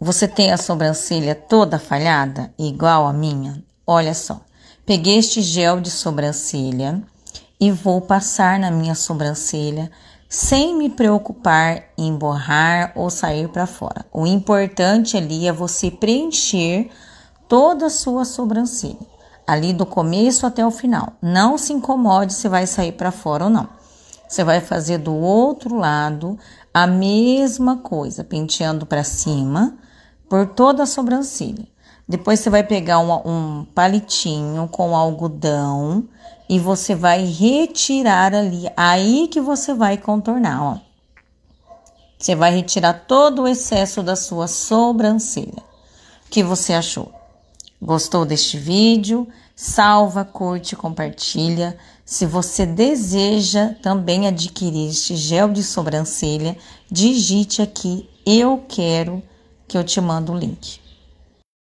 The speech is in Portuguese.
Você tem a sobrancelha toda falhada, igual a minha? Olha só, peguei este gel de sobrancelha e vou passar na minha sobrancelha sem me preocupar em borrar ou sair para fora. O importante ali é você preencher toda a sua sobrancelha, ali do começo até o final. Não se incomode se vai sair para fora ou não. Você vai fazer do outro lado a mesma coisa, penteando para cima por toda a sobrancelha. Depois você vai pegar um, um, palitinho com algodão e você vai retirar ali, aí que você vai contornar, ó. Você vai retirar todo o excesso da sua sobrancelha. O que você achou? Gostou deste vídeo? Salva, curte, compartilha. Se você deseja também adquirir este gel de sobrancelha, digite aqui eu quero que eu te mando o link.